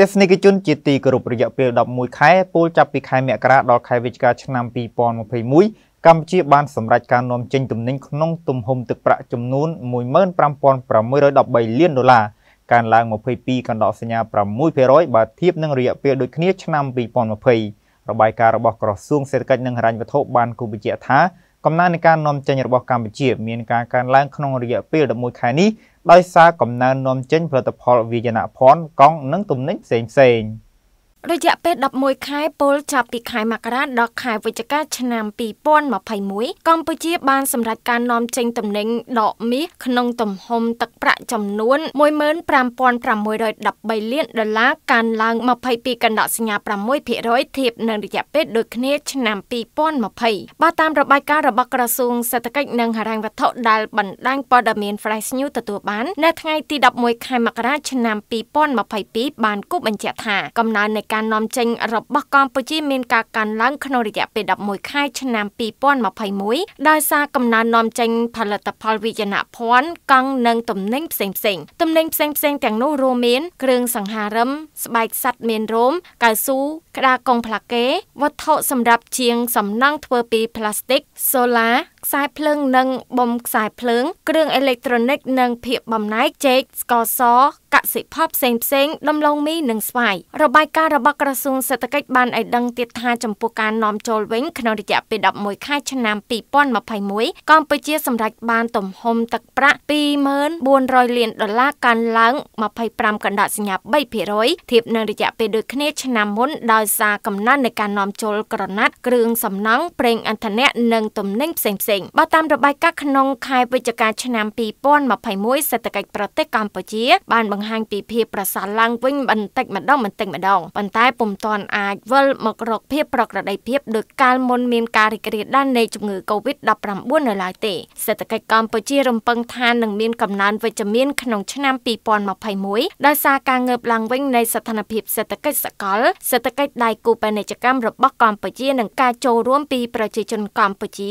ទស្សនិកជនជាទីគោរពរយៈពេល11ខែពោលចាប់ពីខែមករាដល់ខែវិច្ឆិកាឆ្នាំ2021កម្ពុជាបានសម្រេចការនាំចេញទំនិញក្នុងទំហំទឹកប្រាក់ចំនួន15613លានដុល្លារកើនឡើង22កណ្ដោសញ្ញា6%បើធៀបនឹងរយៈពេលដូចគ្នាឆ្នាំ2020របាយការណ៍របស់ក្រសួងសេដ្ឋកិច្ចនិងហិរញ្ញវត្ថុបានគូបញ្ជាក់ថាកំណើននៃការនាំចេញរបស់កម្ពុជាមានការកើនឡើងក្នុងរយៈពេល11ខែនេះដោយសារកំណើននាំចេញផលិតផលវាយនភ័ណ្ឌកង់និងទំនិញផ្សេងៗ។រយៈពេល11ខែពលចាប់ពីខែមករាដល់ខែវិច្ឆិកាឆ្នាំ2021កម្ពុជាបាន សម្រេចការនាំចេញទំនិញដកមាសក្នុងទំហំទឹកប្រាក់ចំនួន15613លានដុល្លារកើនឡើង22កណ្ដោសញ្ញា6%ធៀបនឹងរយៈពេលដូចគ្នាឆ្នាំ2020បើតាមរបាយការណ៍របស់ក្រសួងសេដ្ឋកិច្ចនិងហិរញ្ញវត្ថុដែលបណ្ដាញព័ត៌មាន Fresh News ទទួលបាននៅថ្ងៃទី11ខែមករាឆ្នាំ2022បានគូបញ្ជាក់ថាកំណើននៃការការនាំចេញរបស់កម្ពុជាមានការកើនឡើងក្នុងរយៈពេល11ខែឆ្នាំ2021ដោយសារកំណើននាំចេញផលិតផលវិជ្ជនភ័ណ្ឌកង់និងទំនិញផ្សេងៗទំនិញផ្សេងៗទាំងនោះរួមមាន គ្រឿងសង្ហារឹមស្បែកសត្វមានរោមកៅស៊ូក្តារកុងផ្លាកេវត្ថុសម្រាប់ជាងសំណង់ធ្វើពីផ្លាស្ទិកសូឡាខ្សែភ្លើងនិងប៊ុមខ្សែភ្លើង គ្រឿងអេເລັກត្រូនិកនិងភៀកបំណែកចេកស្ករសកសិផលផ្សេងផ្សេងដំឡូងមីនិងស្វាយរបាយការណ៍របស់ក្រសួងសេដ្ឋកិច្ចបានឲ្យដឹងទៀតថាចំពោះការនាំចូលវិញក្នុងរយៈពេល11ខែឆ្នាំ2021កម្ពុជាសម្រេចបានទំហំទឹកប្រាក់2400លានដុល្លារកើនឡើង25កណ្ដាសញ្ញា3%ធៀបនឹងរយៈពេលដូចគ្នាឆ្នាំមុនដោយសារកំណើននៃការនាំចូលក្រណាត់ គ្រឿងសំណង់ប្រេងឥន្ធនៈនិងទំនិញផ្សេងផ្សេងសេងបើតាមរបាយការណ៍ក្នុងខែវិច្ឆិកាឆ្នាំ2021សេដ្ឋកិច្ចប្រទេសកម្ពុជាបានបង្ហាញពីភាពប្រសើរឡើងវិញបន្តិចម្ដងបន្តិចម្ដងប៉ុន្តែពុំទាន់អាចវិលមករកភាពប្រក្រតីភាពដោយកាលមុនមានការរីករាលដាលនៃជំងឺ Covid-19 នៅឡើយទេសេដ្ឋកិច្ចកម្ពុជារំពឹងថានឹងមានកំណើនវិជ្ជមានក្នុងឆ្នាំ2021ដោយសារការងើបឡើងវិញនៃស្ថានភាពសេដ្ឋកិច្ចសកលសេដ្ឋកិច្ចដៃគូពាណិជ្ជកម្មរបស់កម្ពុជានិងការចូលរួមពីប្រជាជនកម្ពុជា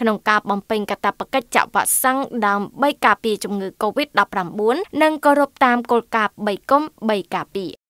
ក្នុងក្នុងការបំពេញកាតព្វកិច្ចចាក់វ៉ាក់សាំងដើម្បីការពារជំងឺ Covid-19 និងគោរពតាមគោលការណ៍3កុំ3ការពារ